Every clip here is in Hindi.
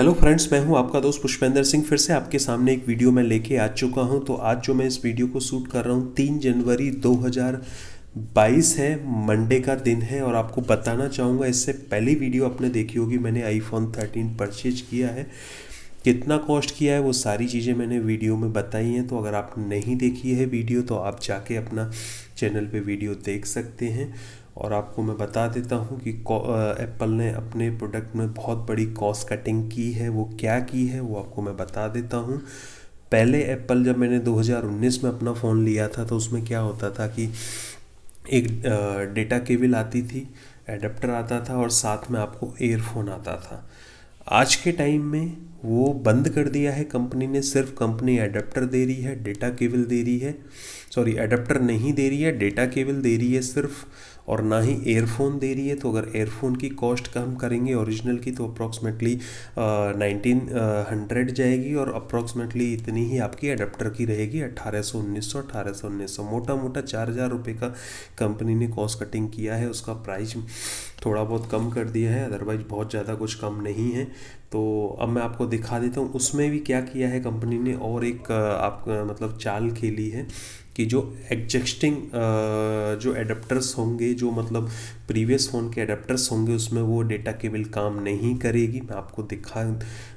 हेलो फ्रेंड्स मैं हूं आपका दोस्त पुष्पेंद्र सिंह फिर से आपके सामने एक वीडियो मैं लेके आ चुका हूं तो आज जो मैं इस वीडियो को शूट कर रहा हूं तीन जनवरी 2022 है मंडे का दिन है और आपको बताना चाहूँगा इससे पहली वीडियो आपने देखी होगी मैंने आईफोन 13 परचेज किया है कितना कॉस्ट किया है वो सारी चीज़ें मैंने वीडियो में बताई हैं तो अगर आप नहीं देखी है वीडियो तो आप जाके अपना चैनल पर वीडियो देख सकते हैं और आपको मैं बता देता हूँ कि एप्पल ने अपने प्रोडक्ट में बहुत बड़ी कॉस्ट कटिंग की है वो क्या की है वो आपको मैं बता देता हूँ पहले एप्पल जब मैंने 2019 में अपना फ़ोन लिया था तो उसमें क्या होता था कि एक डेटा केबल आती थी एडप्टर आता था और साथ में आपको एयरफोन आता था आज के टाइम में वो बंद कर दिया है कंपनी ने सिर्फ कंपनी एडेप्टर दे रही है डेटा केबल दे रही है सॉरी अडेप्टर नहीं दे रही है डेटा केबल दे रही है सिर्फ और ना ही एयरफोन दे रही है तो अगर एयरफोन की कॉस्ट कम करेंगे ओरिजिनल की तो अप्रॉक्सीमेटली नाइनटीन हंड्रेड जाएगी और अप्रॉक्सीमेटली इतनी ही आपकी अडेप्टर की रहेगी अट्ठारह सौ उन्नीस सौ अट्ठारह सौ उन्नीस सौ मोटा मोटा चार हज़ार रुपये का कंपनी ने कॉस्ट कटिंग किया है उसका प्राइस थोड़ा बहुत कम कर दिया है अदरवाइज बहुत ज़्यादा कुछ कम नहीं है तो अब मैं आपको दिखा देता हूँ उसमें भी क्या किया है कंपनी ने और एक आप मतलब चाल खेली है कि जो एग्जस्टिंग जो एडप्टर्स होंगे जो मतलब प्रीवियस फ़ोन के अडेप्टर्स होंगे उसमें वो डेटा केबल काम नहीं करेगी मैं आपको दिखा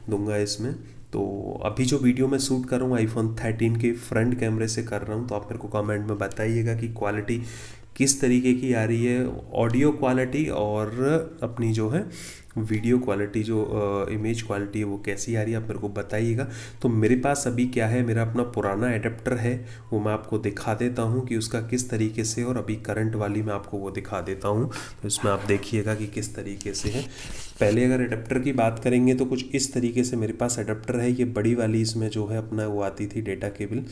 दूंगा इसमें तो अभी जो वीडियो मैं शूट कर रहा हूँ आईफोन थर्टीन के फ्रंट कैमरे से कर रहा हूँ तो आप मेरे को कमेंट में बताइएगा कि क्वालिटी किस तरीके की आ रही है ऑडियो क्वालिटी और अपनी जो है वीडियो क्वालिटी जो इमेज uh, क्वालिटी है वो कैसी आ रही है आप मेरे को बताइएगा तो मेरे पास अभी क्या है मेरा अपना पुराना एडेप्टर है वो मैं आपको दिखा देता हूँ कि उसका किस तरीके से और अभी करंट वाली मैं आपको वो दिखा देता हूँ तो इसमें आप देखिएगा कि किस तरीके से है पहले अगर एडेप्टर की बात करेंगे तो कुछ इस तरीके से मेरे पास एडेप्टर है ये बड़ी वाली इसमें जो है अपना वो आती थी डेटा केबल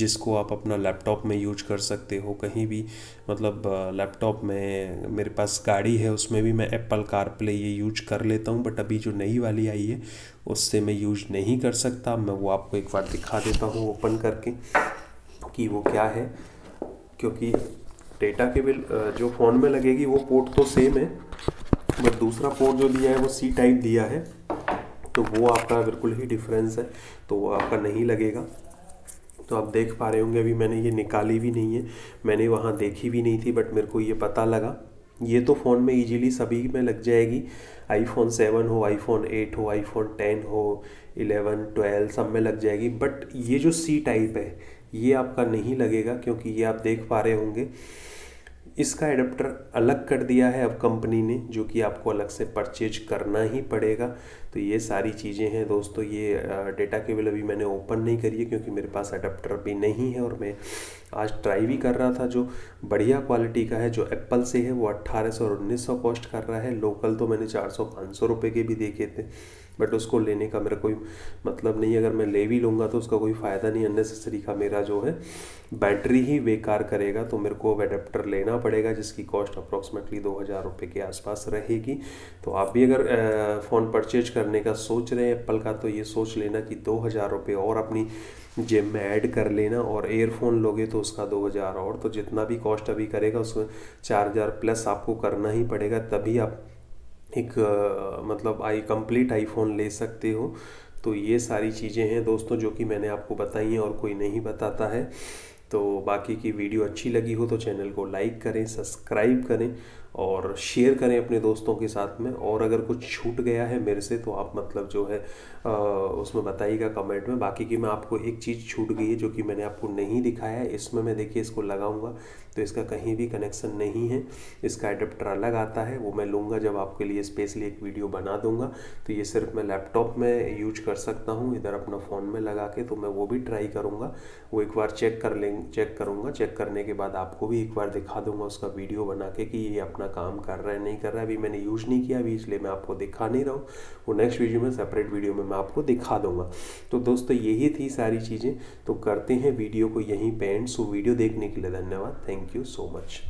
जिसको आप अपना लैपटॉप में यूज कर सकते हो कहीं भी मतलब लैपटॉप में मेरे पास गाड़ी है उसमें भी मैं एप्पल कार प्ले ये यूज यूज कर लेता हूँ बट अभी जो नई वाली आई है उससे मैं यूज नहीं कर सकता मैं वो आपको एक बार दिखा देता हूँ ओपन करके कि वो क्या है क्योंकि डेटा केबल जो फ़ोन में लगेगी वो पोर्ट तो सेम है बट दूसरा पोर्ट जो दिया है वो सी टाइप दिया है तो वो आपका बिल्कुल ही डिफरेंस है तो वो आपका नहीं लगेगा तो आप देख पा रहे होंगे अभी मैंने ये निकाली भी नहीं है मैंने वहाँ देखी भी नहीं थी बट मेरे को ये पता लगा ये तो फ़ोन में इजीली सभी में लग जाएगी आईफोन सेवन हो आईफोन एट हो आईफोन टेन हो इलेवन ट्वेल्व सब में लग जाएगी बट ये जो सी टाइप है ये आपका नहीं लगेगा क्योंकि ये आप देख पा रहे होंगे इसका एडप्टर अलग कर दिया है अब कंपनी ने जो कि आपको अलग से परचेज करना ही पड़ेगा तो ये सारी चीज़ें हैं दोस्तों ये डेटा केबल अभी मैंने ओपन नहीं करी है क्योंकि मेरे पास अडप्टर भी नहीं है और मैं आज ट्राई भी कर रहा था जो बढ़िया क्वालिटी का है जो एप्पल से है वो अट्ठारह सौ और उन्नीस सौ कॉस्ट कर रहा है लोकल तो मैंने चार सौ पाँच सौ रुपये के भी देखे थे बट उसको लेने का मेरा कोई मतलब नहीं अगर मैं ले भी लूँगा तो उसका कोई फ़ायदा नहीं अननेसेसरी का मेरा जो है बैटरी ही बेकार करेगा तो मेरे को अडेप्टर लेना पड़ेगा जिसकी कॉस्ट अप्रॉक्सीमेटली दो हज़ार रुपये के आसपास रहेगी तो आप भी अगर फ़ोन परचेज करने का सोच रहे हैं एप्पल का तो ये सोच लेना कि दो हज़ार रुपये और अपनी जेब में ऐड कर लेना और एयरफोन लोगे तो उसका दो हज़ार और तो जितना भी कॉस्ट अभी करेगा उसमें चार हज़ार प्लस आपको करना ही पड़ेगा तभी आप एक मतलब आई कंप्लीट आईफोन ले सकते हो तो ये सारी चीज़ें हैं दोस्तों जो कि मैंने आपको बताई हैं और कोई नहीं बताता है तो बाकी की वीडियो अच्छी लगी हो तो चैनल को लाइक करें सब्सक्राइब करें और शेयर करें अपने दोस्तों के साथ में और अगर कुछ छूट गया है मेरे से तो आप मतलब जो है आ, उसमें बताइएगा कमेंट में बाकी की मैं आपको एक चीज़ छूट गई है जो कि मैंने आपको नहीं दिखाया है इसमें मैं देखिए इसको लगाऊंगा तो इसका कहीं भी कनेक्शन नहीं है इसका एडप्टर अलग आता है वो मैं लूँगा जब आपके लिए स्पेशली एक वीडियो बना दूँगा तो ये सिर्फ मैं लैपटॉप में यूज कर सकता हूँ इधर अपना फ़ोन में लगा के तो मैं वो भी ट्राई करूँगा वो एक बार चेक कर लें चेक करूँगा चेक करने के बाद आपको भी एक बार दिखा दूँगा उसका वीडियो बना के कि ये अपना अपना काम कर रहा है नहीं कर रहा है अभी मैंने यूज़ नहीं किया अभी इसलिए मैं आपको दिखा नहीं रहा हूँ वो नेक्स्ट वीडियो में सेपरेट वीडियो में मैं आपको दिखा दूंगा तो दोस्तों यही थी सारी चीज़ें तो करते हैं वीडियो को यहीं पेंट सो वीडियो देखने के लिए धन्यवाद थैंक यू सो मच